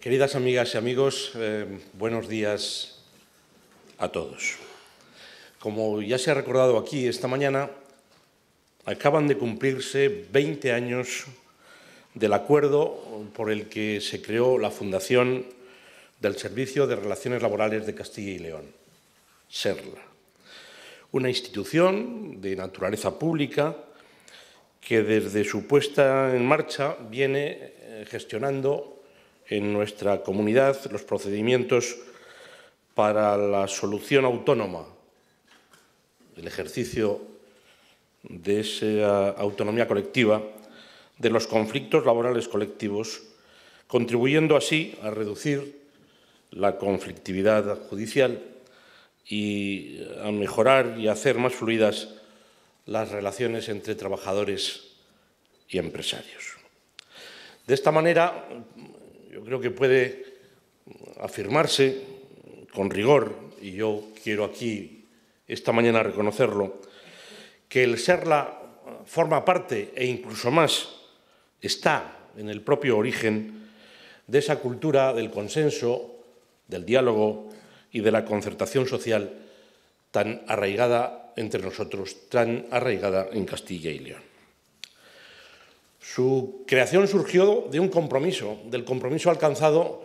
queridas amigas y amigos, eh, buenos días a todos. Como ya se ha recordado aquí esta mañana, acaban de cumplirse 20 años del acuerdo por el que se creó la Fundación del Servicio de Relaciones Laborales de Castilla y León, SERLA, una institución de naturaleza pública que desde su puesta en marcha viene eh, gestionando en nuestra comunidad los procedimientos para la solución autónoma, el ejercicio de esa autonomía colectiva de los conflictos laborales colectivos, contribuyendo así a reducir la conflictividad judicial y a mejorar y hacer más fluidas las relaciones entre trabajadores y empresarios. De esta manera yo creo que puede afirmarse con rigor, y yo quiero aquí esta mañana reconocerlo, que el Serla forma parte e incluso más está en el propio origen de esa cultura del consenso, del diálogo y de la concertación social tan arraigada entre nosotros, tan arraigada en Castilla y León. Su creación surgió de un compromiso, del compromiso alcanzado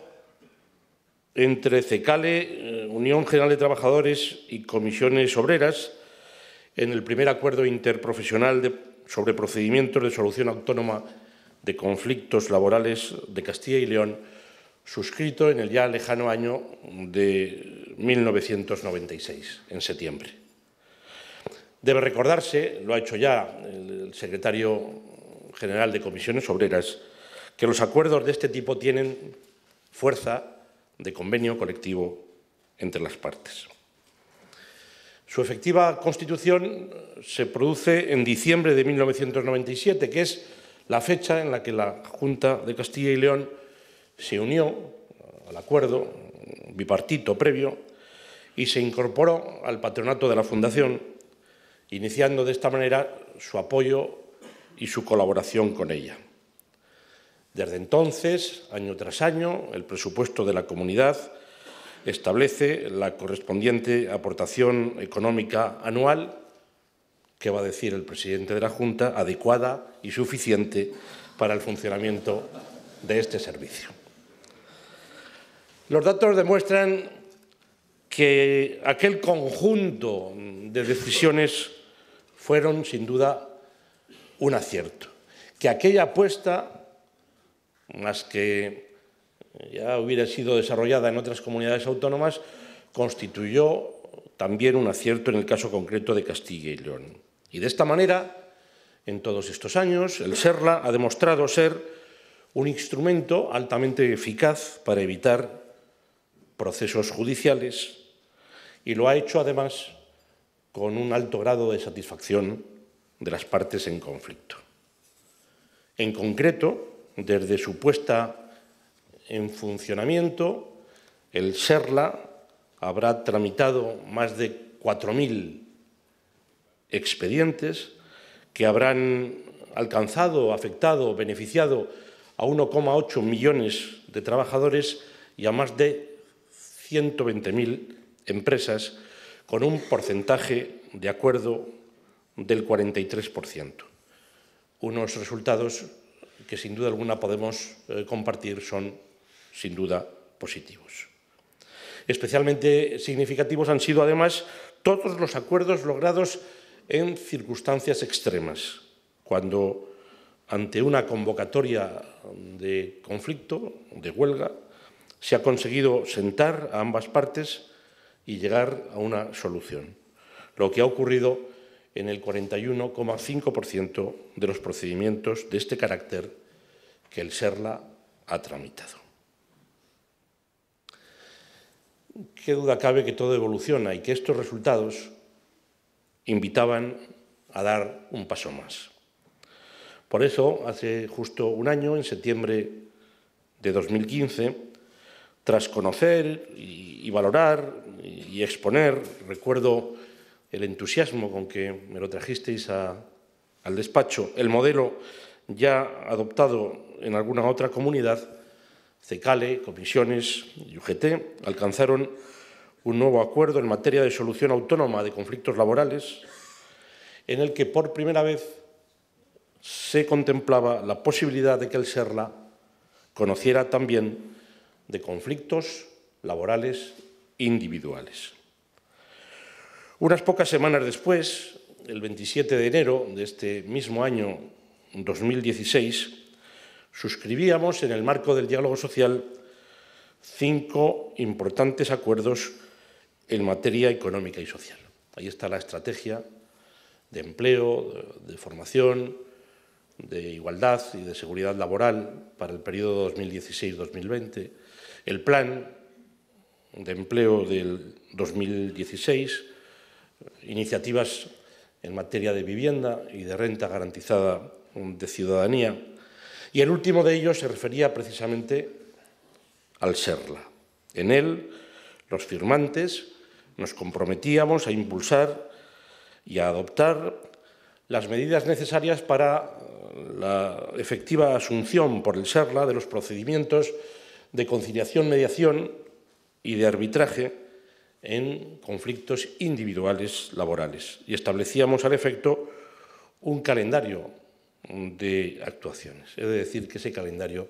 entre CECALE, eh, Unión General de Trabajadores y Comisiones Obreras en el primer acuerdo interprofesional sobre procedimientos de solución autónoma de conflictos laborales de Castilla y León, suscrito en el ya lejano año de 1996, en septiembre. Debe recordarse, lo ha hecho ya el secretario General de Comisiones Obreras que los acuerdos de este tipo tienen fuerza de convenio colectivo entre las partes. Su efectiva constitución se produce en diciembre de 1997, que es la fecha en la que la Junta de Castilla y León se unió al acuerdo bipartito previo y se incorporó al patronato de la Fundación, iniciando de esta manera su apoyo y su colaboración con ella. Desde entonces, año tras año, el presupuesto de la comunidad establece la correspondiente aportación económica anual, que va a decir el presidente de la Junta, adecuada y suficiente para el funcionamiento de este servicio. Los datos demuestran que aquel conjunto de decisiones fueron, sin duda, un acierto, que aquella apuesta, más que eh, ya hubiera sido desarrollada en otras comunidades autónomas, constituyó también un acierto en el caso concreto de Castilla y León. Y de esta manera, en todos estos años, el SERLA ha demostrado ser un instrumento altamente eficaz para evitar procesos judiciales y lo ha hecho además con un alto grado de satisfacción de las partes en conflicto. En concreto, desde su puesta en funcionamiento, el SERLA habrá tramitado más de 4.000 expedientes que habrán alcanzado, afectado, beneficiado a 1,8 millones de trabajadores y a más de 120.000 empresas con un porcentaje de acuerdo del 43%. Unos resultados que sin duda alguna podemos eh, compartir son sin duda positivos. Especialmente significativos han sido además todos los acuerdos logrados en circunstancias extremas, cuando ante una convocatoria de conflicto, de huelga, se ha conseguido sentar a ambas partes y llegar a una solución. Lo que ha ocurrido en el 41,5% de los procedimientos de este carácter que el SERLA ha tramitado. Qué duda cabe que todo evoluciona y que estos resultados invitaban a dar un paso más. Por eso, hace justo un año, en septiembre de 2015, tras conocer y valorar y exponer, recuerdo el entusiasmo con que me lo trajisteis al despacho, el modelo ya adoptado en alguna otra comunidad, CECALE, Comisiones y UGT, alcanzaron un nuevo acuerdo en materia de solución autónoma de conflictos laborales, en el que por primera vez se contemplaba la posibilidad de que el SERLA conociera también de conflictos laborales individuales. Unas pocas semanas después, el 27 de enero de este mismo año 2016, suscribíamos en el marco del diálogo social cinco importantes acuerdos en materia económica y social. Ahí está la estrategia de empleo, de formación, de igualdad y de seguridad laboral para el periodo 2016-2020, el plan de empleo del 2016, iniciativas en materia de vivienda y de renta garantizada de ciudadanía. Y el último de ellos se refería precisamente al SERLA. En él, los firmantes nos comprometíamos a impulsar y a adoptar las medidas necesarias para la efectiva asunción por el SERLA de los procedimientos de conciliación, mediación y de arbitraje en conflictos individuales laborales y establecíamos al efecto un calendario de actuaciones. Es decir, que ese calendario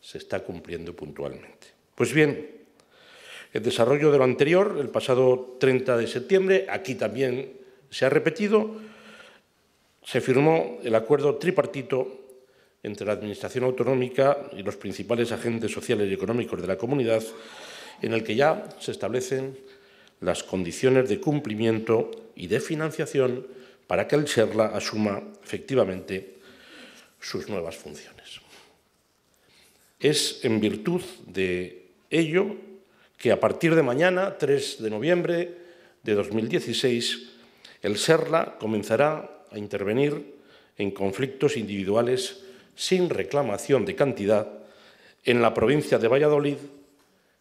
se está cumpliendo puntualmente. Pues bien, el desarrollo de lo anterior, el pasado 30 de septiembre, aquí también se ha repetido, se firmó el acuerdo tripartito entre la Administración Autonómica y los principales agentes sociales y económicos de la comunidad, en el que ya se establecen las condiciones de cumplimiento y de financiación para que el SERLA asuma efectivamente sus nuevas funciones. Es en virtud de ello que a partir de mañana, 3 de noviembre de 2016, el SERLA comenzará a intervenir en conflictos individuales sin reclamación de cantidad en la provincia de Valladolid,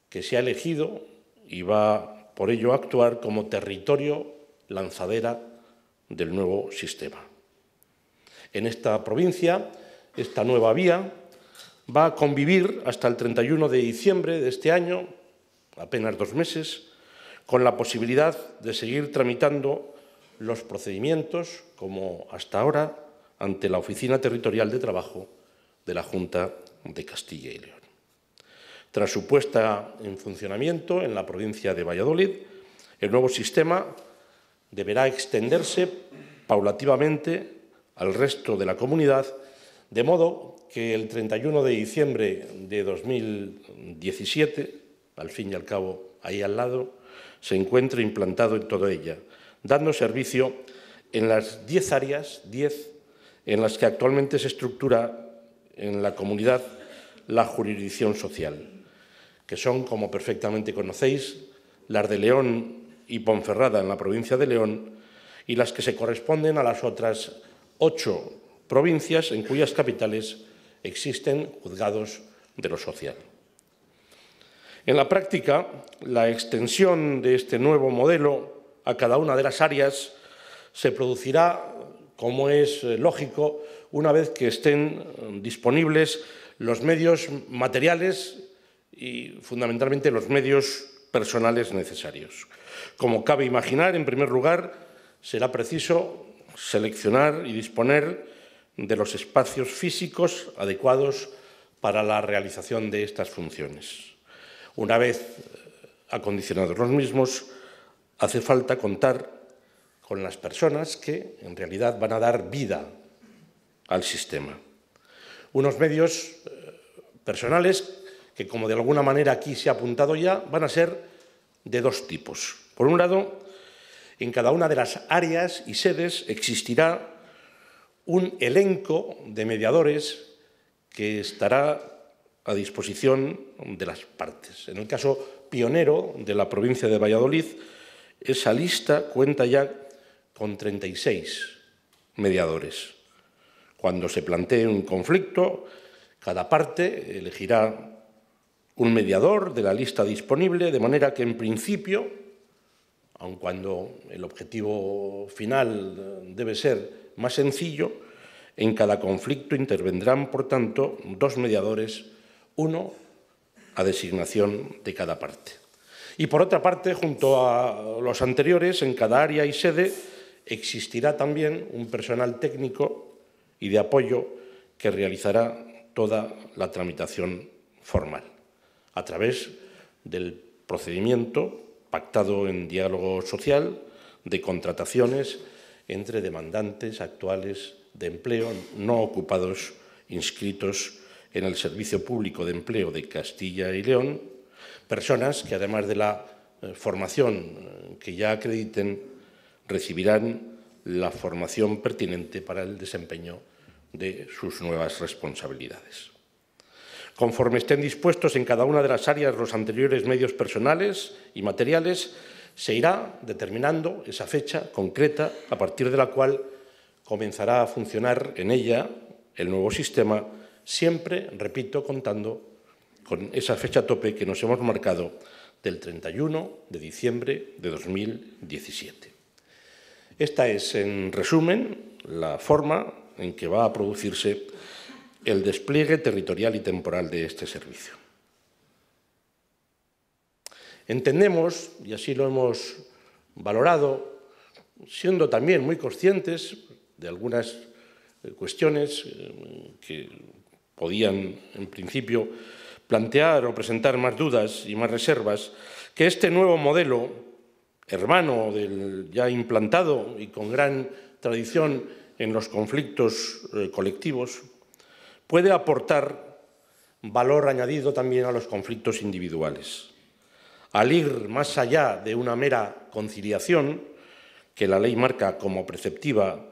que se ha elegido y va por ello actuar como territorio lanzadera del nuevo sistema. En esta provincia, esta nueva vía va a convivir hasta el 31 de diciembre de este año, apenas dos meses, con la posibilidad de seguir tramitando los procedimientos, como hasta ahora, ante la Oficina Territorial de Trabajo de la Junta de Castilla y León. Tras su puesta en funcionamiento en la provincia de Valladolid, el nuevo sistema deberá extenderse paulativamente al resto de la comunidad, de modo que el 31 de diciembre de 2017, al fin y al cabo ahí al lado, se encuentre implantado en toda ella, dando servicio en las 10 áreas, 10, en las que actualmente se estructura en la comunidad la jurisdicción social que son, como perfectamente conocéis, las de León y Ponferrada en la provincia de León y las que se corresponden a las otras ocho provincias en cuyas capitales existen juzgados de lo social. En la práctica, la extensión de este nuevo modelo a cada una de las áreas se producirá, como es eh, lógico, una vez que estén eh, disponibles los medios materiales y fundamentalmente los medios personales necesarios. Como cabe imaginar, en primer lugar, será preciso seleccionar y disponer de los espacios físicos adecuados para la realización de estas funciones. Una vez acondicionados los mismos, hace falta contar con las personas que en realidad van a dar vida al sistema. Unos medios eh, personales que como de alguna manera aquí se ha apuntado ya, van a ser de dos tipos. Por un lado, en cada una de las áreas y sedes existirá un elenco de mediadores que estará a disposición de las partes. En el caso pionero de la provincia de Valladolid, esa lista cuenta ya con 36 mediadores. Cuando se plantee un conflicto, cada parte elegirá un mediador de la lista disponible, de manera que en principio, aun cuando el objetivo final debe ser más sencillo, en cada conflicto intervendrán, por tanto, dos mediadores, uno a designación de cada parte. Y por otra parte, junto a los anteriores, en cada área y sede existirá también un personal técnico y de apoyo que realizará toda la tramitación formal a través del procedimiento pactado en diálogo social de contrataciones entre demandantes actuales de empleo no ocupados inscritos en el Servicio Público de Empleo de Castilla y León, personas que además de la eh, formación eh, que ya acrediten, recibirán la formación pertinente para el desempeño de sus nuevas responsabilidades conforme estén dispuestos en cada una de las áreas los anteriores medios personales y materiales, se irá determinando esa fecha concreta a partir de la cual comenzará a funcionar en ella el nuevo sistema, siempre, repito, contando con esa fecha tope que nos hemos marcado del 31 de diciembre de 2017. Esta es, en resumen, la forma en que va a producirse el despliegue territorial y temporal de este servicio. Entendemos, y así lo hemos valorado, siendo también muy conscientes de algunas eh, cuestiones eh, que podían, en principio, plantear o presentar más dudas y más reservas, que este nuevo modelo, hermano del ya implantado y con gran tradición en los conflictos eh, colectivos, puede aportar valor añadido también a los conflictos individuales. Al ir más allá de una mera conciliación, que la ley marca como preceptiva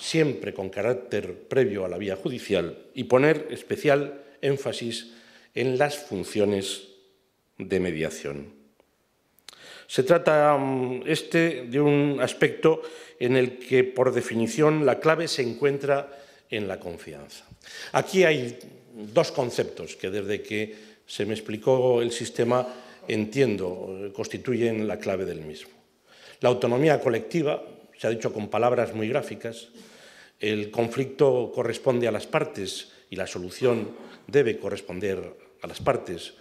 siempre con carácter previo a la vía judicial, y poner especial énfasis en las funciones de mediación. Se trata mm, este de un aspecto en el que, por definición, la clave se encuentra en la confianza. Aquí hay dos conceptos que desde que se me explicó el sistema entiendo eh, constituyen la clave del mismo. La autonomía colectiva, se ha dicho con palabras muy gráficas, el conflicto corresponde a las partes y la solución debe corresponder a las partes.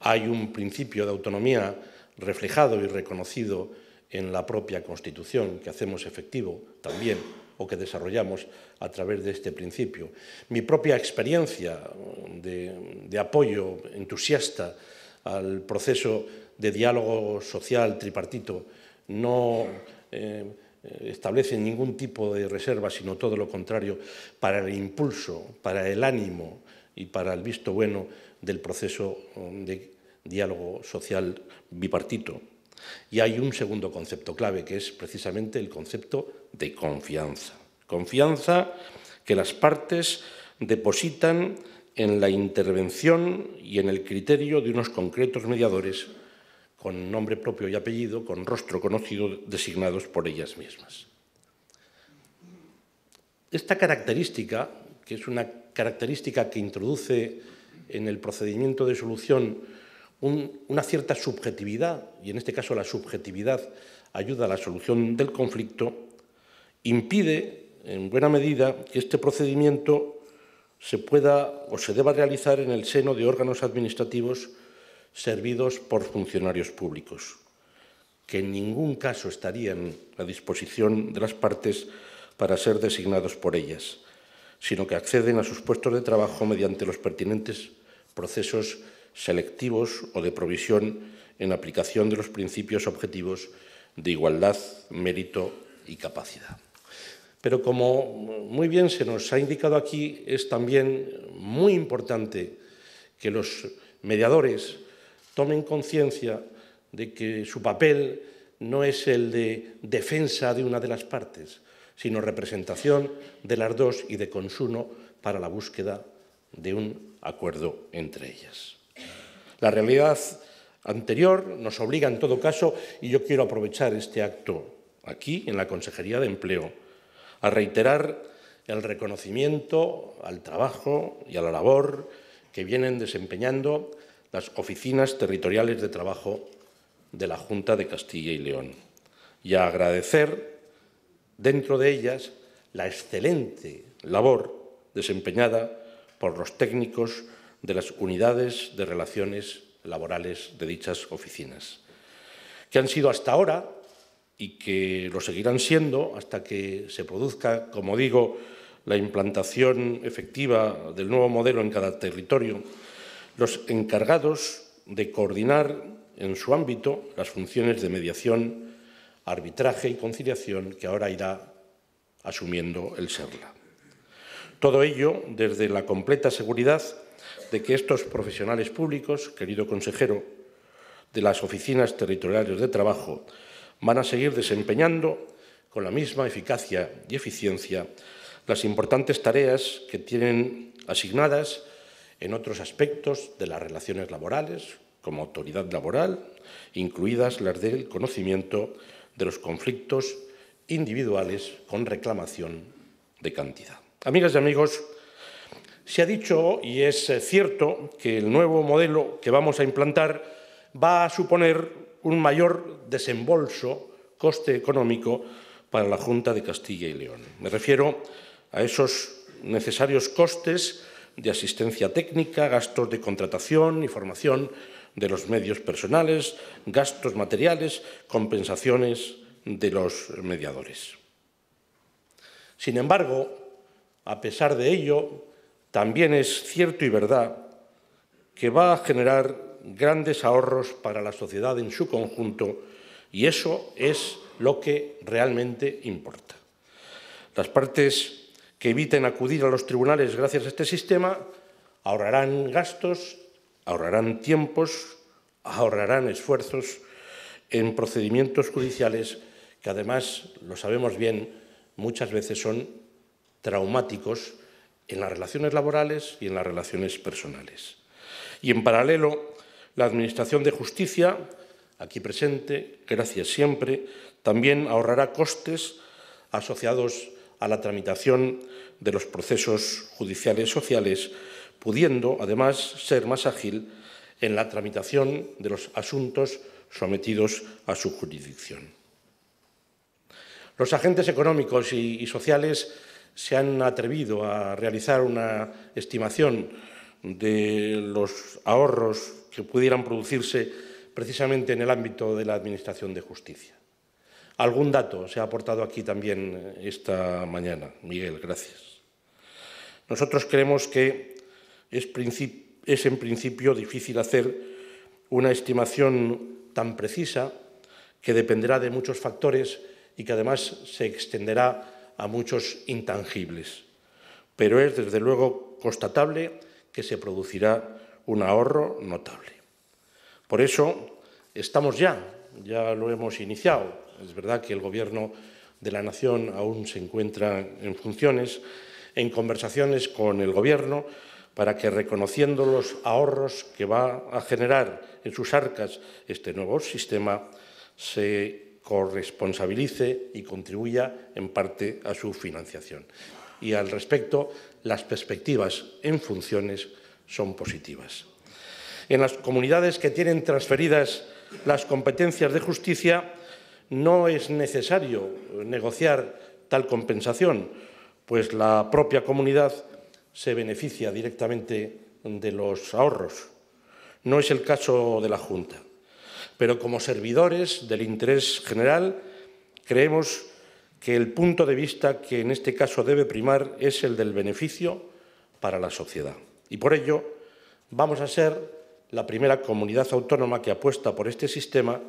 Hay un principio de autonomía reflejado y reconocido en la propia Constitución que hacemos efectivo también que desarrollamos a través de este principio. Mi propia experiencia de, apoyo entusiasta al proceso de diálogo social tripartito no eh, establece ningún tipo de reserva, sino todo lo contrario, para el impulso, para el ánimo y para el visto bueno del proceso de diálogo social bipartito. Y hay un segundo concepto clave, que es precisamente el concepto de confianza. Confianza que las partes depositan en la intervención y en el criterio de unos concretos mediadores con nombre propio y apellido, con rostro conocido, designados por ellas mismas. Esta característica, que es una característica que introduce en el procedimiento de solución una cierta subjetividad, y en este caso la subjetividad ayuda a la solución del conflicto, impide en buena medida que este procedimiento se pueda o se deba realizar en el seno de órganos administrativos servidos por funcionarios públicos, que en ningún caso estarían a disposición de las partes para ser designados por ellas, sino que acceden a sus puestos de trabajo mediante los pertinentes procesos selectivos o de provisión en aplicación de los principios objetivos de igualdad, mérito y capacidad. Pero como muy bien se nos ha indicado aquí, es también muy importante que los mediadores tomen conciencia de que su papel no es el de defensa de una de las partes, sino representación de las dos y de consumo para la búsqueda de un acuerdo entre ellas. La realidad anterior nos obliga en todo caso, y yo quiero aprovechar este acto aquí, en la Consejería de Empleo, a reiterar el reconocimiento al trabajo y a la labor que vienen desempeñando las oficinas territoriales de trabajo de la Junta de Castilla y León y a agradecer dentro de ellas la excelente labor desempeñada por los técnicos de las unidades de relaciones laborales de dichas oficinas, que han sido hasta ahora y que lo seguirán siendo hasta que se produzca, como digo, la implantación efectiva del nuevo modelo en cada territorio, los encargados de coordinar en su ámbito las funciones de mediación, arbitraje y conciliación que ahora irá asumiendo el SERLA. Todo ello desde la completa seguridad de que estos profesionales públicos, querido consejero, de las oficinas territoriales de trabajo, van a seguir desempeñando con la misma eficacia y eficiencia las importantes tareas que tienen asignadas en otros aspectos de las relaciones laborales, como autoridad laboral, incluidas las del conocimiento de los conflictos individuales con reclamación de cantidad. Amigas y amigos, se ha dicho, y es cierto, que el nuevo modelo que vamos a implantar va a suponer un mayor desembolso, coste económico, para la Junta de Castilla y León. Me refiero a esos necesarios costes de asistencia técnica, gastos de contratación y formación de los medios personales, gastos materiales, compensaciones de los mediadores. Sin embargo, a pesar de ello, también es cierto y verdad que va a generar grandes ahorros para la sociedad en su conjunto y eso es lo que realmente importa. Las partes que eviten acudir a los tribunales gracias a este sistema ahorrarán gastos, ahorrarán tiempos, ahorrarán esfuerzos en procedimientos judiciales que además, lo sabemos bien, muchas veces son traumáticos en las relaciones laborales y en las relaciones personales. Y en paralelo, la Administración de Justicia, aquí presente, gracias siempre, también ahorrará costes asociados a la tramitación de los procesos judiciales sociales, pudiendo, además, ser más ágil en la tramitación de los asuntos sometidos a su jurisdicción. Los agentes económicos y, sociales se han atrevido a realizar una estimación de los ahorros que pudieran producirse precisamente en el ámbito de la Administración de Justicia. Algún dato se ha aportado aquí también eh, esta mañana. Miguel, gracias. Nosotros creemos que es, en principio difícil hacer una estimación tan precisa que dependerá de muchos factores y que además se extenderá a muchos intangibles. Pero es desde luego constatable que se producirá un ahorro notable. Por eso estamos ya, ya lo hemos iniciado. Es verdad que el Gobierno de la Nación aún se encuentra en funciones, en conversaciones con el Gobierno para que, reconociendo los ahorros que va a generar en sus arcas este nuevo sistema, se corresponsabilice y contribuya en parte a su financiación. Y al respecto, las perspectivas en funciones son positivas. En las comunidades que tienen transferidas las competencias de justicia no es necesario negociar tal compensación, pues la propia comunidad se beneficia directamente de los ahorros. No es el caso de la Junta. Pero como servidores del interés general, creemos que el punto de vista que en este caso debe primar es el del beneficio para la sociedad. Y por ello vamos a ser la primera comunidad autónoma que apuesta por este sistema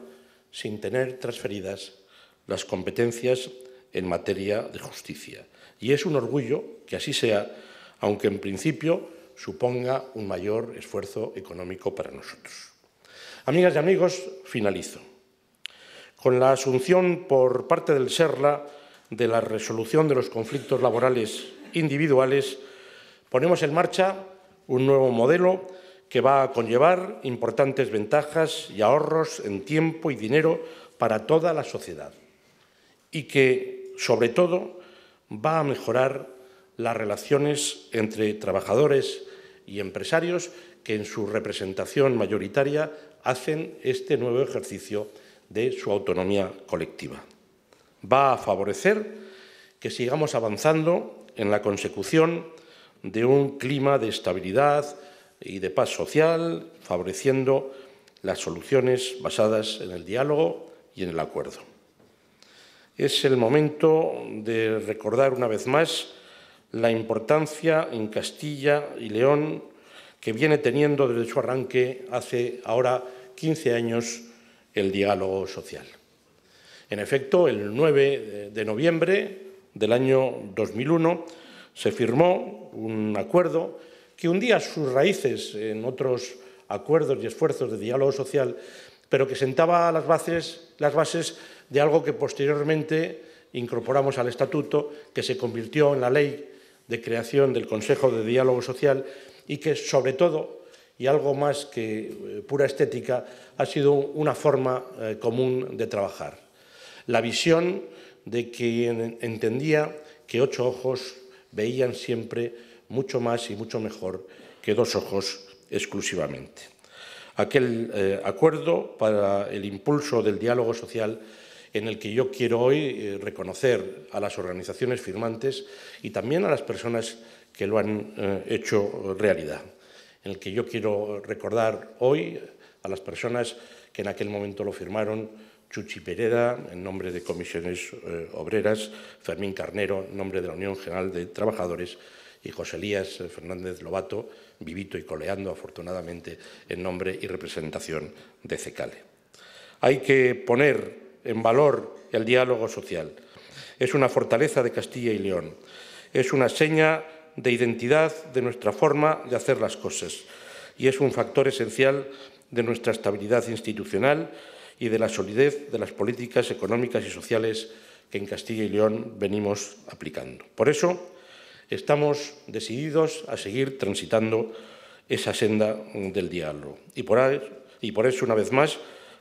sin tener transferidas las competencias en materia de justicia. Y es un orgullo que así sea, aunque en principio suponga un mayor esfuerzo económico para nosotros. Amigas y amigos, finalizo. Con la asunción por parte del SERLA de la resolución de los conflictos laborales individuales, ponemos en marcha un nuevo modelo que va a conllevar importantes ventajas y ahorros en tiempo y dinero para toda la sociedad y que, sobre todo, va a mejorar las relaciones entre trabajadores y empresarios que en su representación mayoritaria hacen este nuevo ejercicio de su autonomía colectiva. Va a favorecer que sigamos avanzando en la consecución de un clima de estabilidad y de paz social, favoreciendo las soluciones basadas en el diálogo y en el acuerdo. Es el momento de recordar una vez más la importancia en Castilla y León que viene teniendo desde su arranque hace ahora 15 años el diálogo social. En efecto, el 9 de noviembre del año 2001, se firmó un acuerdo que hundía sus raíces en otros acuerdos y esfuerzos de diálogo social, pero que sentaba las bases, de algo que posteriormente incorporamos al Estatuto, que se convirtió en la ley de creación del Consejo de Diálogo Social y que, sobre todo, y algo más que eh, pura estética, ha sido una forma eh, común de trabajar. La visión de quien entendía que ocho ojos veían siempre mucho más y mucho mejor que dos ojos exclusivamente. Aquel eh, acuerdo para el impulso del diálogo social en el que yo quiero hoy eh, reconocer a las organizaciones firmantes y también a las personas que lo han eh, hecho realidad, en el que yo quiero recordar hoy a las personas que en aquel momento lo firmaron, Chuchi Pereda, en nombre de Comisiones eh, Obreras, Fermín Carnero, en nombre de la Unión General de Trabajadores, y José Elías eh, Fernández Lobato, vivito y coleando afortunadamente, en nombre y representación de CECALE. Hay que poner en valor el diálogo social. Es una fortaleza de Castilla y León. Es una seña de identidad de nuestra forma de hacer las cosas y es un factor esencial de nuestra estabilidad institucional y de la solidez de las políticas económicas y sociales que en Castilla y León venimos aplicando. Por eso estamos decididos a seguir transitando esa senda del diálogo. Y por, eso, una vez más,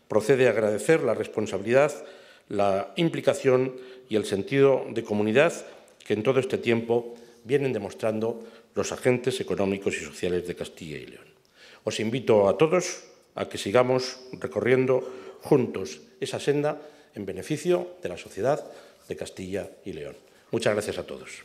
procede a agradecer la responsabilidad, la implicación y el sentido de comunidad que en todo este tiempo vienen demostrando los agentes económicos y sociales de Castilla y León. Os invito a todos a que sigamos recorriendo juntos esa senda en beneficio de la sociedad de Castilla y León. Muchas gracias a todos.